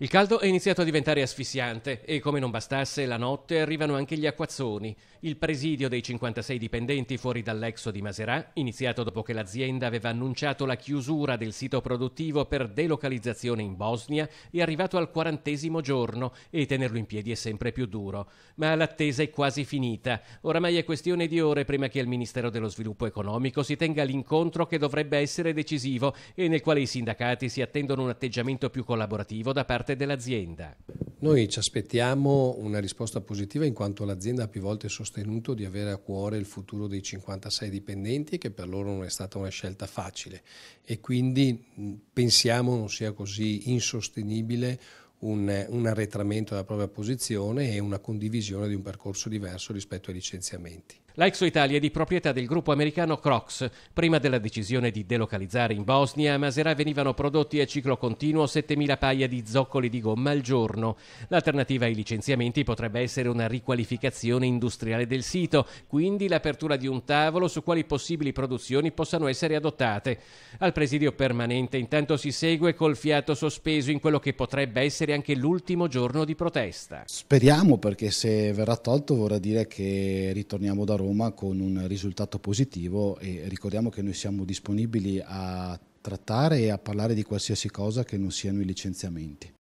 Il caldo è iniziato a diventare asfissiante e come non bastasse la notte arrivano anche gli acquazzoni. Il presidio dei 56 dipendenti fuori dall'Exo di Maserà, iniziato dopo che l'azienda aveva annunciato la chiusura del sito produttivo per delocalizzazione in Bosnia, è arrivato al quarantesimo giorno e tenerlo in piedi è sempre più duro. Ma l'attesa è quasi finita. Oramai è questione di ore prima che al Ministero dello Sviluppo Economico si tenga l'incontro che dovrebbe essere decisivo e nel quale i sindacati si attendono un atteggiamento più collaborativo da parte parte dell'azienda? Noi ci aspettiamo una risposta positiva in quanto l'azienda ha più volte sostenuto di avere a cuore il futuro dei 56 dipendenti che per loro non è stata una scelta facile e quindi pensiamo non sia così insostenibile un, un, arretramento della propria posizione e una condivisione di un percorso diverso rispetto ai licenziamenti. La Exo Italia è di proprietà del gruppo americano Crocs. Prima della decisione di delocalizzare in Bosnia, a Maserà venivano prodotti a ciclo continuo 7.000 paia di zoccoli di gomma al giorno. L'alternativa ai licenziamenti potrebbe essere una riqualificazione industriale del sito, quindi l'apertura di un tavolo su quali possibili produzioni possano essere adottate. Al presidio permanente intanto si segue col fiato sospeso in quello che potrebbe essere anche l'ultimo giorno di protesta. Speriamo perché se verrà tolto vorrà dire che ritorniamo da Roma Roma con un risultato positivo e ricordiamo che noi siamo disponibili a trattare e a parlare di qualsiasi cosa che non siano i licenziamenti.